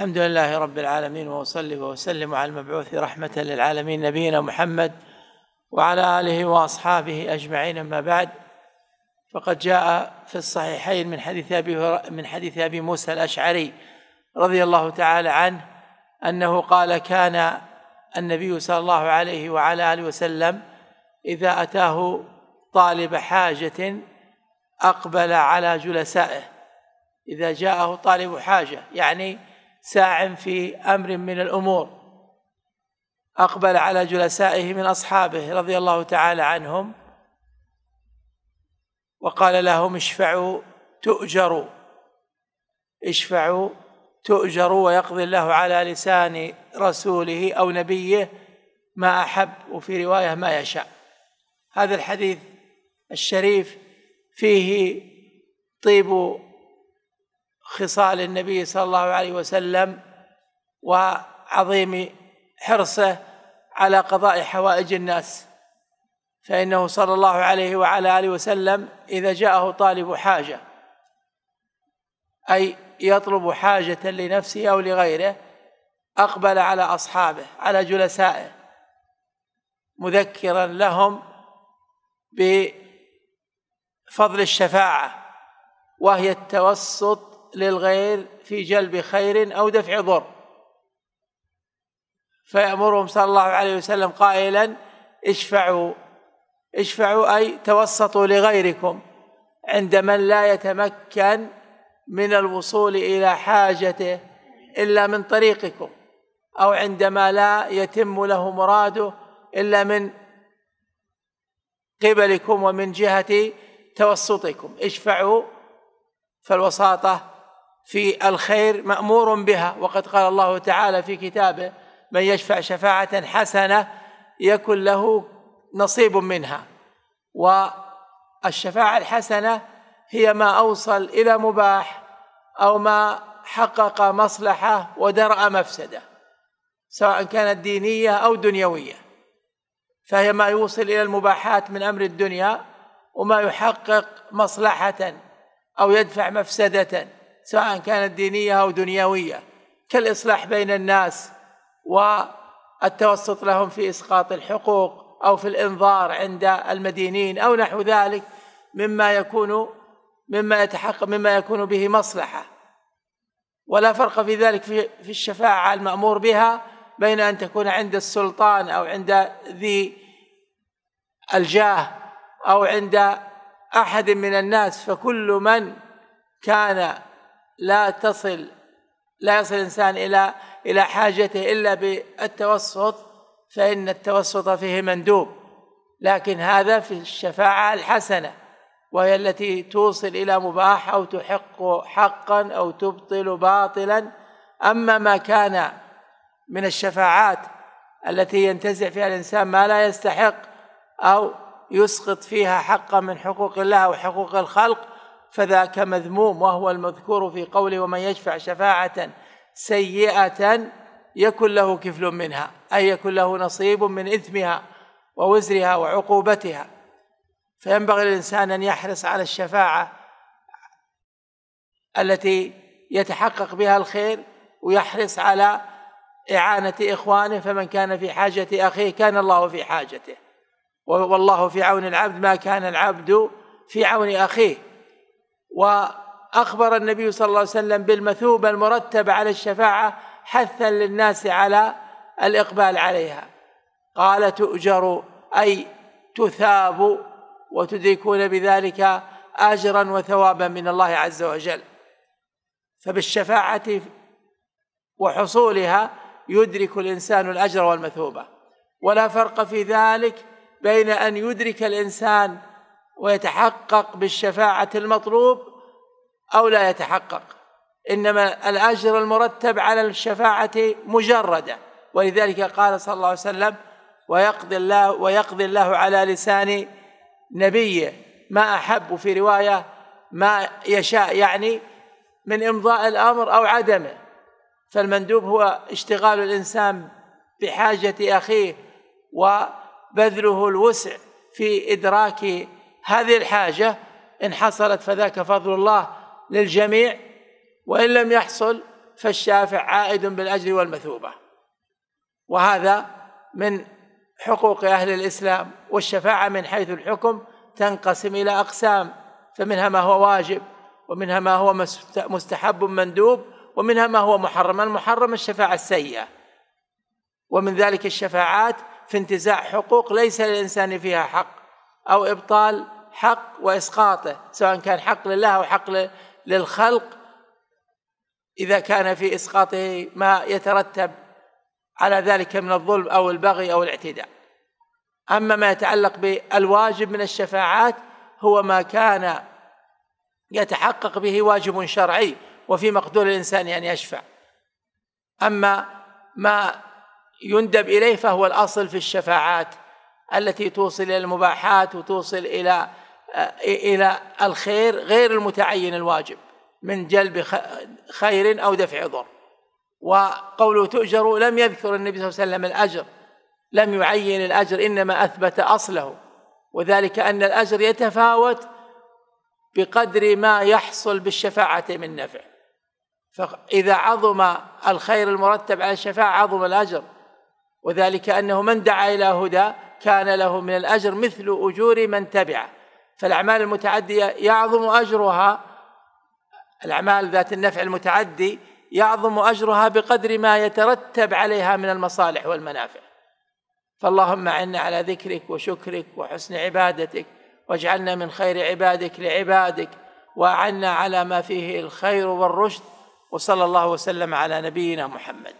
الحمد لله رب العالمين واصلي واسلم على المبعوث رحمه للعالمين نبينا محمد وعلى اله واصحابه اجمعين اما بعد فقد جاء في الصحيحين من حديث ابي من حديث ابي موسى الاشعري رضي الله تعالى عنه انه قال كان النبي صلى الله عليه وعلى اله وسلم اذا اتاه طالب حاجه اقبل على جلسائه اذا جاءه طالب حاجه يعني ساع في امر من الامور اقبل على جلسائه من اصحابه رضي الله تعالى عنهم وقال لهم اشفعوا تؤجروا اشفعوا تؤجروا ويقضي الله على لسان رسوله او نبيه ما احب وفي روايه ما يشاء هذا الحديث الشريف فيه طيب خصال النبي صلى الله عليه وسلم وعظيم حرصه على قضاء حوائج الناس فإنه صلى الله عليه وعلى آله وسلم إذا جاءه طالب حاجة أي يطلب حاجة لنفسه أو لغيره أقبل على أصحابه على جلسائه مذكرا لهم بفضل الشفاعة وهي التوسط للغير في جلب خير او دفع ضر فيامرهم صلى الله عليه وسلم قائلا اشفعوا اشفعوا اي توسطوا لغيركم عند من لا يتمكن من الوصول الى حاجته الا من طريقكم او عندما لا يتم له مراده الا من قبلكم ومن جهه توسطكم اشفعوا فالوساطه في الخير مامور بها وقد قال الله تعالى في كتابه من يشفع شفاعه حسنه يكن له نصيب منها والشفاعه الحسنه هي ما اوصل الى مباح او ما حقق مصلحه ودرا مفسده سواء كانت دينيه او دنيويه فهي ما يوصل الى المباحات من امر الدنيا وما يحقق مصلحه او يدفع مفسده سواء كانت دينية أو دنيوية كالإصلاح بين الناس والتوسط لهم في إسقاط الحقوق أو في الإنظار عند المدينين أو نحو ذلك مما يكون مما يتحقق مما يكون به مصلحة ولا فرق في ذلك في, في الشفاعة المأمور بها بين أن تكون عند السلطان أو عند ذي الجاه أو عند أحد من الناس فكل من كان لا تصل لا يصل الانسان الى الى حاجته الا بالتوسط فان التوسط فيه مندوب لكن هذا في الشفاعه الحسنه وهي التي توصل الى مباح او تحق حقا او تبطل باطلا اما ما كان من الشفاعات التي ينتزع فيها الانسان ما لا يستحق او يسقط فيها حقا من حقوق الله وحقوق الخلق فذاك مذموم وهو المذكور في قوله ومن يشفع شفاعة سيئة يكن له كفل منها أي يكن له نصيب من إثمها ووزرها وعقوبتها فينبغي للإنسان أن يحرص على الشفاعة التي يتحقق بها الخير ويحرص على إعانة إخوانه فمن كان في حاجة أخيه كان الله في حاجته والله في عون العبد ما كان العبد في عون أخيه واخبر النبي صلى الله عليه وسلم بالمثوبه المرتبه على الشفاعه حثا للناس على الاقبال عليها قال تؤجر اي تثاب وتدركون بذلك اجرا وثوابا من الله عز وجل فبالشفاعه وحصولها يدرك الانسان الاجر والمثوبه ولا فرق في ذلك بين ان يدرك الانسان ويتحقق بالشفاعة المطلوب أو لا يتحقق إنما الأجر المرتب على الشفاعة مجردة ولذلك قال صلى الله عليه وسلم ويقضي الله ويقضي الله على لسان نبيه ما أحب في رواية ما يشاء يعني من إمضاء الأمر أو عدمه فالمندوب هو اشتغال الإنسان بحاجة أخيه وبذله الوسع في إدراك هذه الحاجة إن حصلت فذاك فضل الله للجميع وإن لم يحصل فالشافع عائد بالأجر والمثوبة وهذا من حقوق أهل الإسلام والشفاعة من حيث الحكم تنقسم إلى أقسام فمنها ما هو واجب ومنها ما هو مستحب مندوب ومنها ما هو محرم المحرم الشفاعة السيئة ومن ذلك الشفاعات في انتزاع حقوق ليس للإنسان فيها حق أو إبطال حق واسقاطه سواء كان حق لله او حق للخلق اذا كان في اسقاطه ما يترتب على ذلك من الظلم او البغي او الاعتداء اما ما يتعلق بالواجب من الشفاعات هو ما كان يتحقق به واجب شرعي وفي مقدور الانسان ان يشفع اما ما يندب اليه فهو الاصل في الشفاعات التي توصل الى المباحات وتوصل الى إلى الخير غير المتعين الواجب من جلب خير أو دفع ضر وقوله تؤجر لم يذكر النبي صلى الله عليه وسلم الأجر لم يعين الأجر إنما أثبت أصله وذلك أن الأجر يتفاوت بقدر ما يحصل بالشفاعة من نفع فإذا عظم الخير المرتب على الشفاعة عظم الأجر وذلك أنه من دعا إلى هدى كان له من الأجر مثل أجور من تبعه فالأعمال المتعدية يعظم أجرها الأعمال ذات النفع المتعدي يعظم أجرها بقدر ما يترتب عليها من المصالح والمنافع فاللهم عنا على ذكرك وشكرك وحسن عبادتك واجعلنا من خير عبادك لعبادك وأعنا على ما فيه الخير والرشد وصلى الله وسلم على نبينا محمد